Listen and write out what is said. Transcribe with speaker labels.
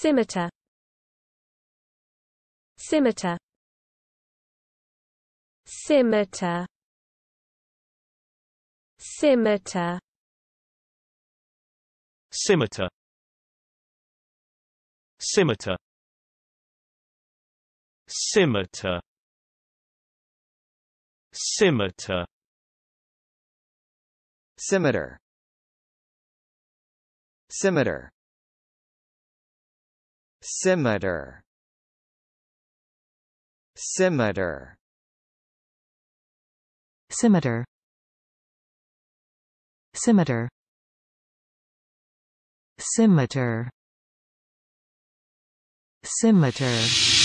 Speaker 1: Scimitar Scimitar Scimitar Scimitar Scimitar Scimitar Scimitar Scimitar Scimitar Scimitar Scimitar Scimitar Scimitar Scimitar Scimitar Scimitar